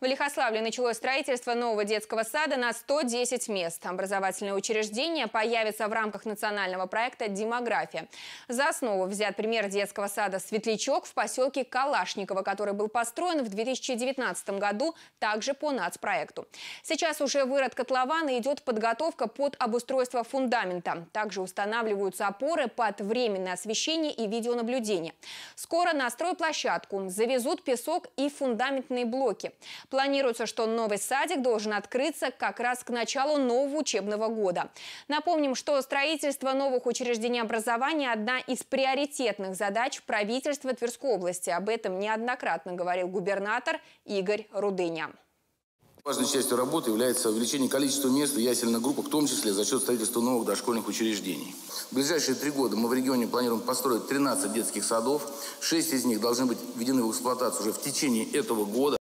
В Лихославле началось строительство нового детского сада на 110 мест. Образовательное учреждение появится в рамках национального проекта «Демография». За основу взят пример детского сада «Светлячок» в поселке Калашниково, который был построен в 2019 году также по нацпроекту. Сейчас уже вырод котлована идет подготовка под обустройство фундамента. Также устанавливаются опоры под временное освещение и видеонаблюдение. Скоро на стройплощадку завезут песок и фундаментные блоки. Планируется, что новый садик должен открыться как раз к началу нового учебного года. Напомним, что строительство новых учреждений образования – одна из приоритетных задач правительства Тверской области. Об этом неоднократно говорил губернатор Игорь Рудыня. Важной частью работы является увеличение количества мест в ясельных группах, в том числе за счет строительства новых дошкольных учреждений. В ближайшие три года мы в регионе планируем построить 13 детских садов. Шесть из них должны быть введены в эксплуатацию уже в течение этого года.